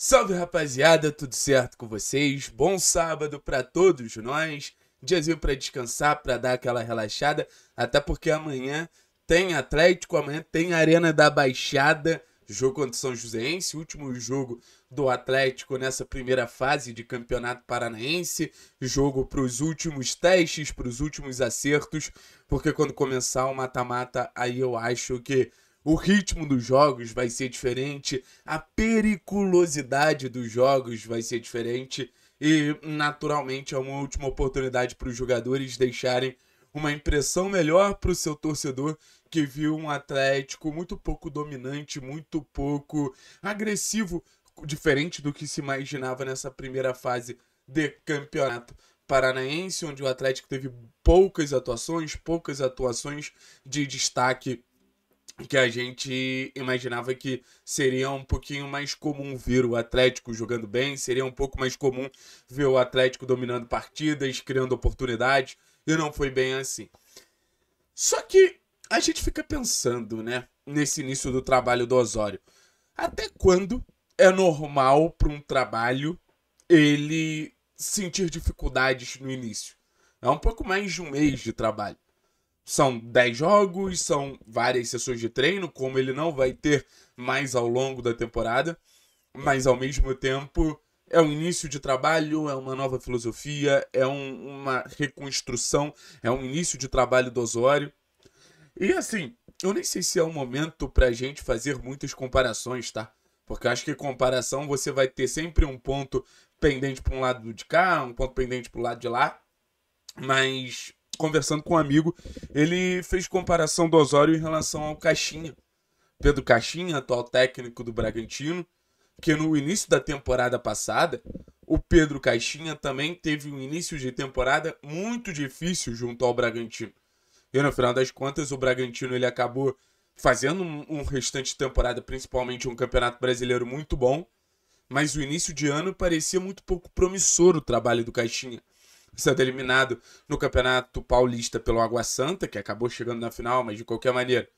Salve rapaziada, tudo certo com vocês? Bom sábado para todos nós. Diazinho para descansar, para dar aquela relaxada, até porque amanhã tem Atlético, amanhã tem Arena da Baixada, jogo contra o São Joséense, último jogo do Atlético nessa primeira fase de Campeonato Paranaense, jogo para os últimos testes, para os últimos acertos, porque quando começar o mata-mata, aí eu acho que o ritmo dos jogos vai ser diferente, a periculosidade dos jogos vai ser diferente e, naturalmente, é uma última oportunidade para os jogadores deixarem uma impressão melhor para o seu torcedor que viu um Atlético muito pouco dominante, muito pouco agressivo, diferente do que se imaginava nessa primeira fase de campeonato paranaense, onde o Atlético teve poucas atuações, poucas atuações de destaque que a gente imaginava que seria um pouquinho mais comum ver o Atlético jogando bem, seria um pouco mais comum ver o Atlético dominando partidas, criando oportunidades, e não foi bem assim. Só que a gente fica pensando, né, nesse início do trabalho do Osório. Até quando é normal para um trabalho ele sentir dificuldades no início? É um pouco mais de um mês de trabalho. São 10 jogos, são várias sessões de treino, como ele não vai ter mais ao longo da temporada, mas ao mesmo tempo é um início de trabalho, é uma nova filosofia, é um, uma reconstrução, é um início de trabalho do Osório. E assim, eu nem sei se é o momento para a gente fazer muitas comparações, tá? Porque acho que comparação você vai ter sempre um ponto pendente para um lado de cá, um ponto pendente para o lado de lá. Mas conversando com um amigo, ele fez comparação do Osório em relação ao Caixinha. Pedro Caixinha, atual técnico do Bragantino, que no início da temporada passada, o Pedro Caixinha também teve um início de temporada muito difícil junto ao Bragantino. E no final das contas, o Bragantino ele acabou fazendo um, um restante de temporada, principalmente um campeonato brasileiro muito bom, mas o início de ano parecia muito pouco promissor o trabalho do Caixinha sendo eliminado no Campeonato Paulista pelo Água Santa, que acabou chegando na final, mas de qualquer maneira,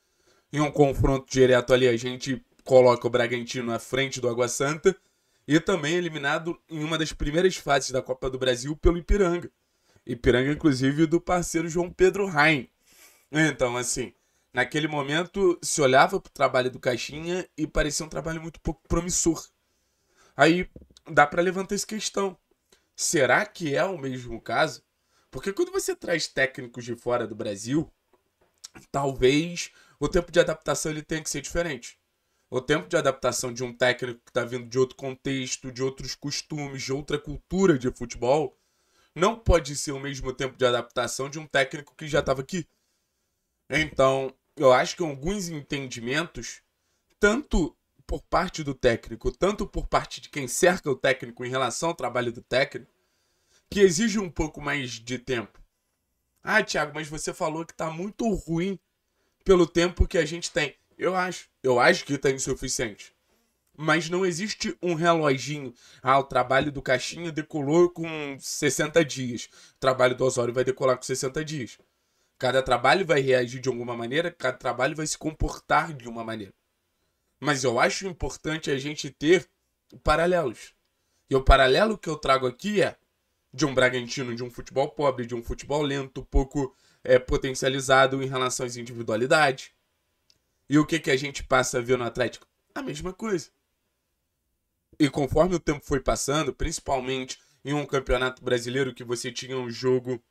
em um confronto direto ali, a gente coloca o Bragantino à frente do Água Santa. E também eliminado em uma das primeiras fases da Copa do Brasil pelo Ipiranga. Ipiranga, inclusive, do parceiro João Pedro Rain. Então, assim, naquele momento se olhava para o trabalho do Caixinha e parecia um trabalho muito pouco promissor. Aí dá para levantar essa questão. Será que é o mesmo caso? Porque quando você traz técnicos de fora do Brasil, talvez o tempo de adaptação ele tenha que ser diferente. O tempo de adaptação de um técnico que está vindo de outro contexto, de outros costumes, de outra cultura de futebol, não pode ser o mesmo tempo de adaptação de um técnico que já estava aqui. Então, eu acho que alguns entendimentos, tanto por parte do técnico, tanto por parte de quem cerca o técnico em relação ao trabalho do técnico, que exige um pouco mais de tempo. Ah, Thiago, mas você falou que está muito ruim pelo tempo que a gente tem. Eu acho, eu acho que está insuficiente. Mas não existe um reloginho. Ah, o trabalho do Caixinha decolou com 60 dias. O trabalho do Osório vai decolar com 60 dias. Cada trabalho vai reagir de alguma maneira, cada trabalho vai se comportar de uma maneira. Mas eu acho importante a gente ter paralelos. E o paralelo que eu trago aqui é de um Bragantino, de um futebol pobre, de um futebol lento, pouco é, potencializado em relação às individualidades. E o que, que a gente passa a ver no Atlético? A mesma coisa. E conforme o tempo foi passando, principalmente em um campeonato brasileiro que você tinha um jogo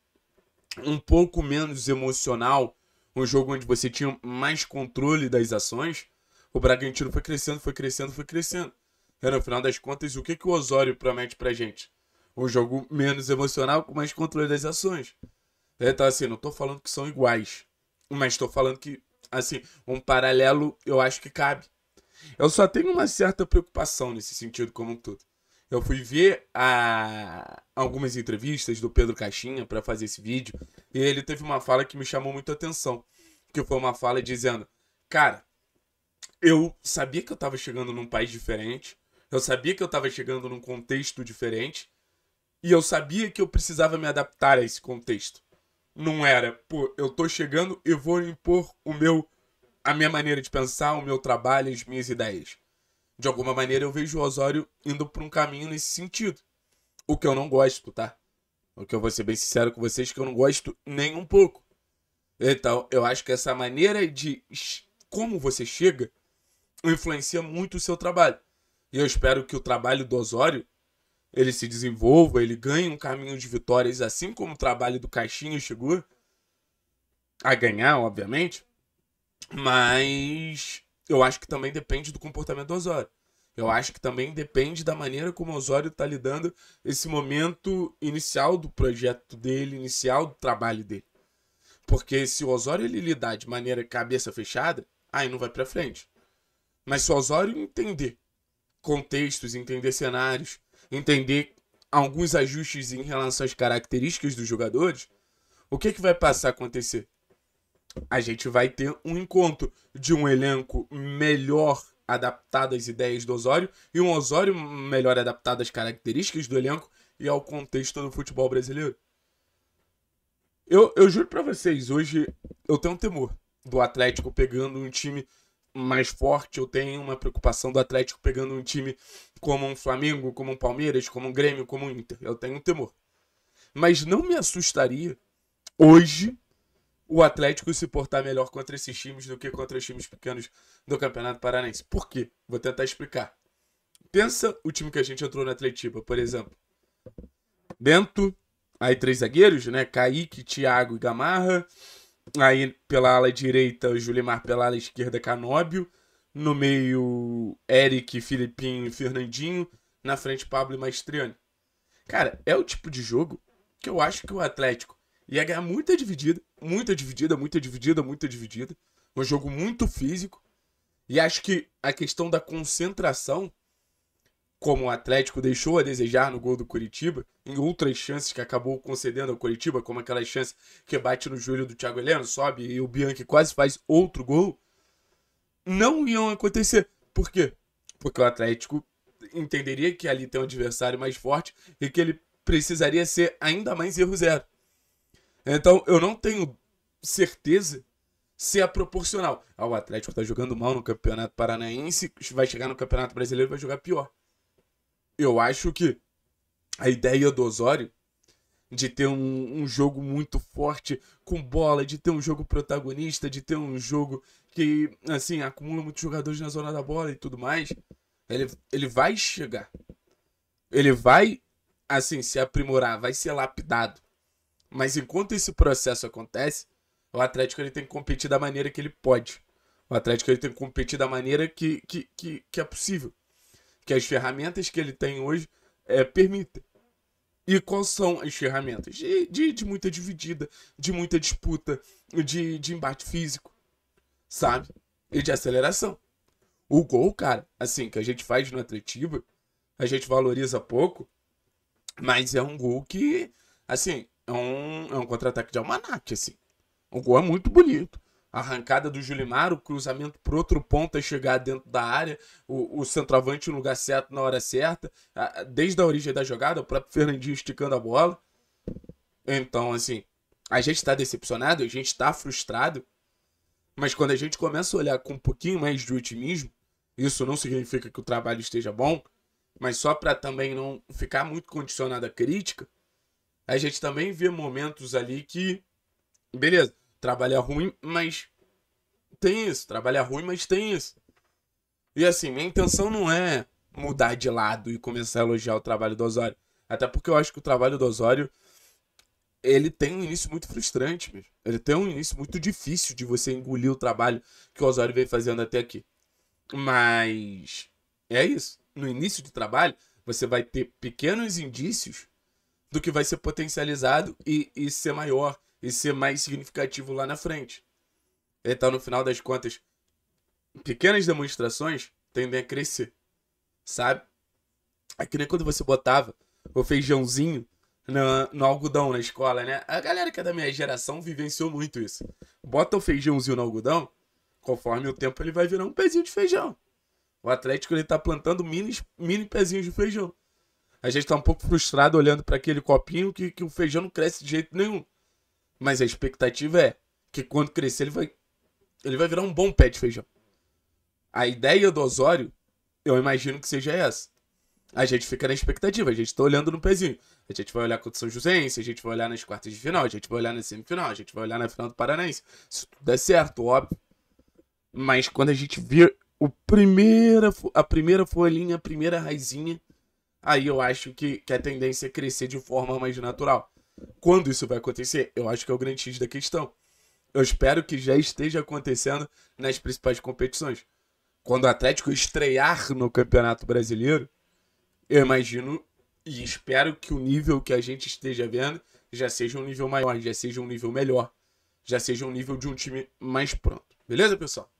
um pouco menos emocional, um jogo onde você tinha mais controle das ações, o Bragantino foi crescendo, foi crescendo, foi crescendo. E no final das contas, o que, que o Osório promete pra gente? Um jogo menos emocional, com mais controle das ações. É, então, assim, não tô falando que são iguais. Mas tô falando que, assim, um paralelo eu acho que cabe. Eu só tenho uma certa preocupação nesse sentido como um todo. Eu fui ver a... Ah, algumas entrevistas do Pedro Caixinha para fazer esse vídeo e ele teve uma fala que me chamou muita atenção, que foi uma fala dizendo: "Cara, eu sabia que eu estava chegando num país diferente, eu sabia que eu estava chegando num contexto diferente, e eu sabia que eu precisava me adaptar a esse contexto. Não era, pô, eu tô chegando e vou impor o meu a minha maneira de pensar, o meu trabalho, as minhas ideias. De alguma maneira eu vejo o Osório indo por um caminho nesse sentido. O que eu não gosto, tá? O que eu vou ser bem sincero com vocês que eu não gosto nem um pouco. Então, eu acho que essa maneira de como você chega influencia muito o seu trabalho. E eu espero que o trabalho do Osório ele se desenvolva, ele ganhe um caminho de vitórias, assim como o trabalho do Caixinha chegou a ganhar, obviamente. Mas eu acho que também depende do comportamento do Osório. Eu acho que também depende da maneira como o Osório está lidando esse momento inicial do projeto dele, inicial do trabalho dele. Porque se o Osório ele lidar de maneira cabeça fechada, aí não vai para frente. Mas o Osório entender contextos, entender cenários, entender alguns ajustes em relação às características dos jogadores, o que, que vai passar a acontecer? A gente vai ter um encontro de um elenco melhor adaptado às ideias do Osório e um Osório melhor adaptado às características do elenco e ao contexto do futebol brasileiro. Eu, eu juro para vocês, hoje eu tenho um temor do Atlético pegando um time mais forte, eu tenho uma preocupação do Atlético pegando um time como um Flamengo, como um Palmeiras, como um Grêmio, como um Inter. Eu tenho um temor. Mas não me assustaria hoje o Atlético se portar melhor contra esses times do que contra os times pequenos do Campeonato Paranaense. Por quê? Vou tentar explicar. Pensa o time que a gente entrou na Atletiba, por exemplo. Bento, aí três zagueiros, né? Kaique, Thiago e Gamarra. Aí pela ala direita, Julimar pela ala esquerda, Canóbio. No meio, Eric, Filipinho e Fernandinho. Na frente, Pablo e Maestriani. Cara, é o tipo de jogo que eu acho que o Atlético ia ganhar muita dividida, muita dividida, muita dividida, muita dividida. Um jogo muito físico. E acho que a questão da concentração como o Atlético deixou a desejar no gol do Curitiba, em outras chances que acabou concedendo ao Curitiba, como aquela chance que bate no joelho do Thiago Heleno, sobe e o Bianchi quase faz outro gol, não iam acontecer. Por quê? Porque o Atlético entenderia que ali tem um adversário mais forte e que ele precisaria ser ainda mais erro zero. Então, eu não tenho certeza se é proporcional. Ah, o Atlético está jogando mal no Campeonato Paranaense, vai chegar no Campeonato Brasileiro vai jogar pior eu acho que a ideia do Osório de ter um, um, jogo muito forte com bola, de ter um jogo protagonista, de ter um jogo que, assim, acumula muitos jogadores na zona da bola e tudo mais, ele, ele vai chegar. Ele vai, assim, se aprimorar, vai ser lapidado. Mas enquanto esse processo acontece, o Atlético ele tem que competir da maneira que ele pode. O Atlético ele tem que competir da maneira que, que, que, que é possível que as ferramentas que ele tem hoje é, permitem. E quais são as ferramentas? De, de, de, muita dividida, de muita disputa, de, de embate físico, sabe? E de aceleração. O gol, cara, assim, que a gente faz no Atletiba, a gente valoriza pouco, mas é um gol que, assim, é um, é um contra-ataque de almanac, assim. O gol é muito bonito arrancada do Julimar, o cruzamento para outro ponto a é chegar dentro da área, o, o, centroavante no lugar certo na hora certa, desde a origem da jogada, o próprio Fernandinho esticando a bola. Então, assim, a gente está decepcionado, a gente está frustrado, mas quando a gente começa a olhar com um pouquinho mais de otimismo, isso não significa que o trabalho esteja bom, mas só para também não ficar muito condicionado à crítica, a gente também vê momentos ali que, beleza, Trabalha ruim, mas tem isso. Trabalha ruim, mas tem isso. E assim, minha intenção não é mudar de lado e começar a elogiar o trabalho do Osório. Até porque eu acho que o trabalho do Osório ele tem um início muito frustrante mesmo. Ele tem um início muito difícil de você engolir o trabalho que o Osório vem fazendo até aqui. Mas é isso. No início do trabalho, você vai ter pequenos indícios do que vai ser potencializado e, e ser maior e ser mais significativo lá na frente. Então, no final das contas, pequenas demonstrações tendem a crescer, sabe? É que nem quando você botava o feijãozinho no, no, algodão na escola, né? A galera que é da minha geração vivenciou muito isso. Bota o feijãozinho no algodão, conforme o tempo ele vai virar um pezinho de feijão. O Atlético ele tá plantando mini, mini pezinhos de feijão. A gente tá um pouco frustrado olhando para aquele copinho que, que o feijão não cresce de jeito nenhum. Mas a expectativa é que quando crescer ele vai ele vai virar um bom pé de feijão. A ideia do Osório, eu imagino que seja essa. A gente fica na expectativa, a gente tá olhando no pezinho. A gente vai olhar contra o São Joséense, a gente vai olhar nas quartas de final, a gente vai olhar na semifinal, a gente vai olhar na final do Paranense. Se tudo der certo, óbvio. Mas quando a gente vê o primeira, a primeira folhinha, a primeira raizinha, aí eu acho que, que a tendência é crescer de forma mais natural. Quando isso vai acontecer? Eu acho que é o grande X da questão. Eu espero que já esteja acontecendo nas principais competições. Quando o Atlético estrear no Campeonato Brasileiro, eu imagino e espero que o nível que a gente esteja vendo já seja um nível maior, já seja um nível melhor, já seja um nível de um time mais pronto. Beleza, pessoal?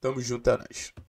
Tamo junto, é nós.